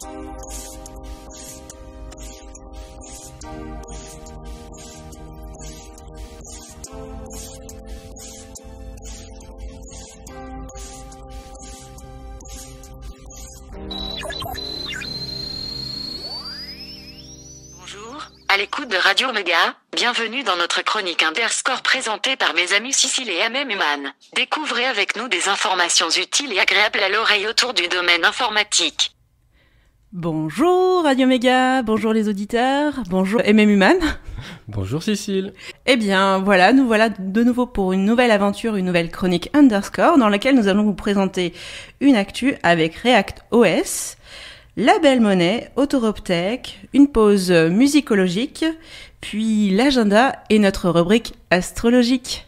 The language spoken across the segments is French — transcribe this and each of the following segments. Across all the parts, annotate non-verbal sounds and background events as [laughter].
Bonjour, à l'écoute de Radio Mega. bienvenue dans notre chronique Underscore présentée par mes amis Cécile et MM Human. Découvrez avec nous des informations utiles et agréables à l'oreille autour du domaine informatique. Bonjour Radio Méga, bonjour les auditeurs, bonjour MM Human. Bonjour Cécile. Eh bien voilà, nous voilà de nouveau pour une nouvelle aventure, une nouvelle chronique underscore dans laquelle nous allons vous présenter une actu avec React OS, la belle monnaie, Autoroptech, une pause musicologique, puis l'agenda et notre rubrique astrologique.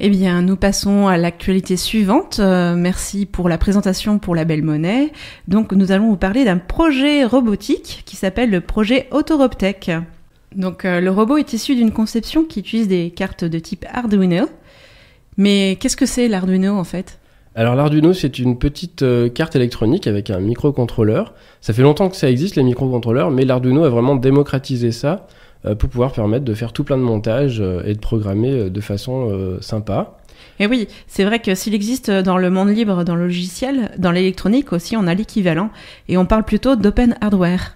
Eh bien, nous passons à l'actualité suivante. Euh, merci pour la présentation pour la Belle Monnaie. Donc, nous allons vous parler d'un projet robotique qui s'appelle le projet Autoroptech. Donc, euh, le robot est issu d'une conception qui utilise des cartes de type Arduino. Mais qu'est-ce que c'est l'Arduino en fait alors l'Arduino, c'est une petite euh, carte électronique avec un microcontrôleur. Ça fait longtemps que ça existe, les microcontrôleurs, mais l'Arduino a vraiment démocratisé ça euh, pour pouvoir permettre de faire tout plein de montages euh, et de programmer euh, de façon sympa. Et oui, c'est vrai que s'il existe dans le monde libre, dans le logiciel, dans l'électronique aussi, on a l'équivalent et on parle plutôt d'open hardware.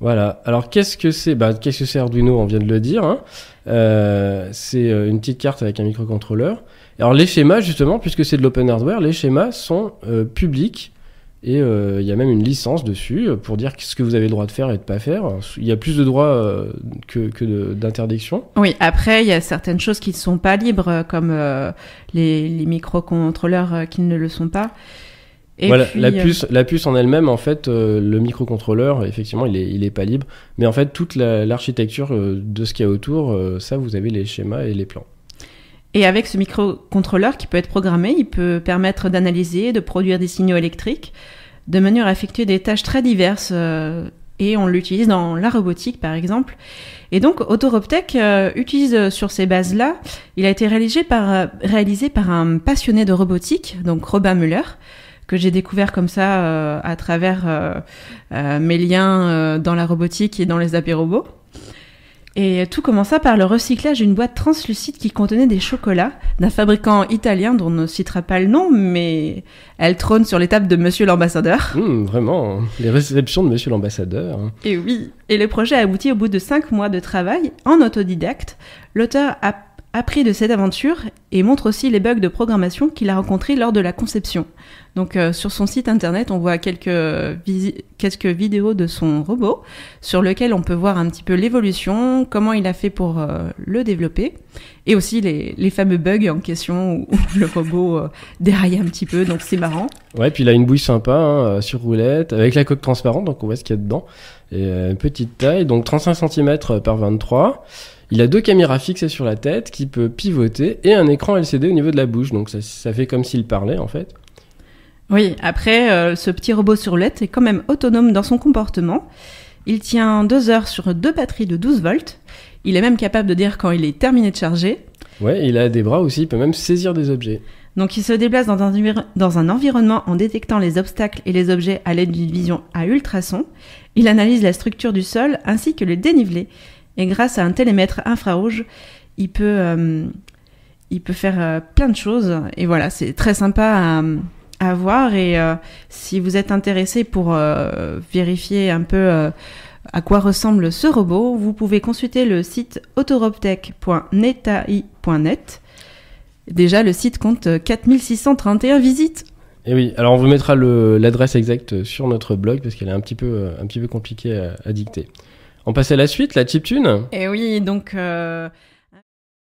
Voilà. Alors qu'est-ce que c'est bah, Qu'est-ce que c'est Arduino On vient de le dire. Hein. c'est une petite carte avec un microcontrôleur. Alors les schémas, justement, puisque c'est de l'open hardware, les schémas sont publics et euh, il y a même une licence dessus euh, pour dire ce que vous avez le droit de faire et de pas faire. Il y a plus de droits euh, que, que d'interdictions. Oui, après, il y a certaines choses qui ne sont pas libres, comme les, microcontrôleurs qui ne le sont pas. voilà, la, puce, la puce en elle-même, en fait, le microcontrôleur, effectivement, il n'est pas libre. Mais en fait, toute l'architecture de ce qu'il y a autour, ça, vous avez les schémas et les plans. Et avec ce microcontrôleur qui peut être programmé, il peut permettre d'analyser, de produire des signaux électriques, de manière à effectuer des tâches très diverses euh, et on l'utilise dans la robotique par exemple. Et donc Autoroptech euh, utilise euh, sur ces bases-là, il a été réalisé par, réalisé par un passionné de robotique, donc Robin Muller que j'ai découvert comme ça à travers mes liens dans la robotique et dans les AP robots. Et tout commença par le recyclage d'une boîte translucide qui contenait des chocolats d'un fabricant italien dont on ne citera pas le nom, mais elle trône sur les tables de Monsieur l'Ambassadeur. Hmm, vraiment, les réceptions de Monsieur l'Ambassadeur. Hein. Et oui, et le projet a abouti au bout de cinq mois de travail en autodidacte. L'auteur a appris de cette aventure et montre aussi les bugs de programmation qu'il a rencontrés lors de la conception. Donc euh, sur son site internet, on voit quelques, quelques vidéos de son robot sur lequel on peut voir un petit peu l'évolution, comment il a fait pour euh, le développer et aussi les, les, fameux bugs en question où, [laughs] le robot euh, déraille un petit peu, donc c'est marrant. Ouais, puis il a une bouille sympa hein, sur roulette avec la coque transparente, donc on voit ce qu'il y a dedans et une petite taille, donc 35 cm par 23. Il a deux caméras fixées sur la tête qui peut pivoter et un écran LCD au niveau de la bouche. Donc ça, fait comme s'il parlait en fait. Oui, après, euh, ce petit robot sur roulette est quand même autonome dans son comportement. Il tient deux heures sur deux batteries de 12 volts. Il est même capable de dire quand il est terminé de charger. Ouais, il a des bras aussi, il peut même saisir des objets. Donc il se déplace dans un, dans un environnement en détectant les obstacles et les objets à l'aide d'une vision à ultrasons. Il analyse la structure du sol ainsi que le dénivelé. Et grâce à un télémètre infrarouge, il peut, euh, il peut faire euh, plein de choses. Et voilà, c'est très sympa à, voir. Et euh, si vous êtes intéressé pour vérifier un peu à quoi ressemble ce robot, vous pouvez consulter le site autoroptech.netai.net. Déjà, le site compte 4631 visites. Et eh oui, alors on vous mettra l'adresse exacte sur notre blog parce qu'elle est un petit peu, un petit peu compliquée à dicter. On passe à la suite, la tune. Eh oui, donc euh,